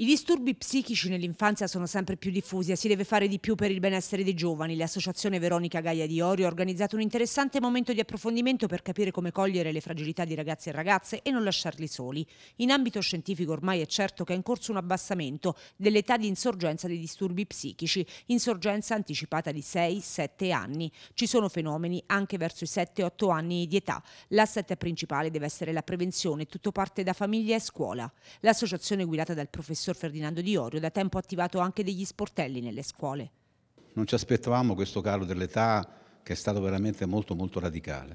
I disturbi psichici nell'infanzia sono sempre più diffusi e si deve fare di più per il benessere dei giovani. L'associazione Veronica Gaia di Orio ha organizzato un interessante momento di approfondimento per capire come cogliere le fragilità di ragazzi e ragazze e non lasciarli soli. In ambito scientifico ormai è certo che è in corso un abbassamento dell'età di insorgenza dei disturbi psichici, insorgenza anticipata di 6-7 anni. Ci sono fenomeni anche verso i 7-8 anni di età. L'asset principale deve essere la prevenzione, tutto parte da famiglia e scuola. L'associazione guidata dal professor professor Ferdinando Di Orio, da tempo ha attivato anche degli sportelli nelle scuole. Non ci aspettavamo questo calo dell'età che è stato veramente molto molto radicale.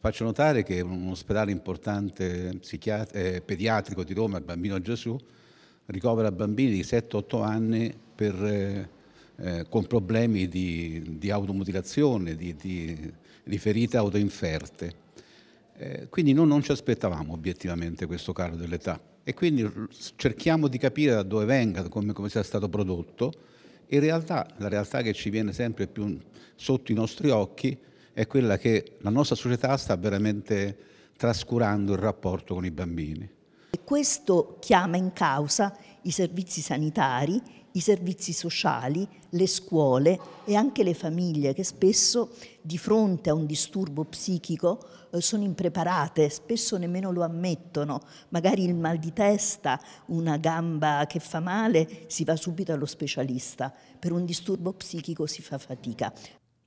Faccio notare che un ospedale importante eh, pediatrico di Roma, il Bambino Gesù, ricovera bambini di 7-8 anni per, eh, eh, con problemi di, di automutilazione, di, di, di ferite autoinferte. Eh, quindi noi non ci aspettavamo obiettivamente questo calo dell'età e quindi cerchiamo di capire da dove venga, come, come sia stato prodotto. In realtà la realtà che ci viene sempre più sotto i nostri occhi è quella che la nostra società sta veramente trascurando il rapporto con i bambini questo chiama in causa i servizi sanitari, i servizi sociali, le scuole e anche le famiglie che spesso di fronte a un disturbo psichico eh, sono impreparate, spesso nemmeno lo ammettono, magari il mal di testa, una gamba che fa male, si va subito allo specialista, per un disturbo psichico si fa fatica.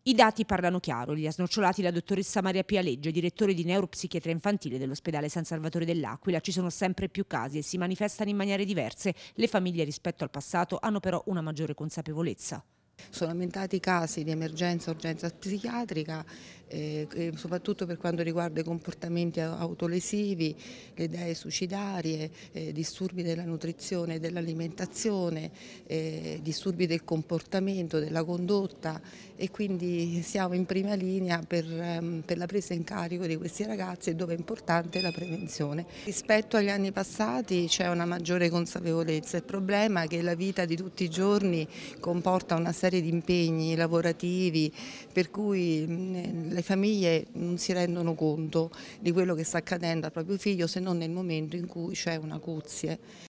I dati parlano chiaro, li ha snocciolati la dottoressa Maria Pialeggia, direttore di neuropsichiatria infantile dell'ospedale San Salvatore dell'Aquila. Ci sono sempre più casi e si manifestano in maniere diverse. Le famiglie rispetto al passato hanno però una maggiore consapevolezza. Sono aumentati i casi di emergenza urgenza psichiatrica eh, eh, soprattutto per quanto riguarda i comportamenti autolesivi, le idee suicidarie, eh, disturbi della nutrizione e dell'alimentazione, eh, disturbi del comportamento, della condotta e quindi siamo in prima linea per, ehm, per la presa in carico di questi ragazzi dove è importante la prevenzione. Rispetto agli anni passati c'è una maggiore consapevolezza, il problema è che la vita di tutti i giorni comporta una serie di impegni lavorativi per cui le famiglie non si rendono conto di quello che sta accadendo al proprio figlio se non nel momento in cui c'è una cuzie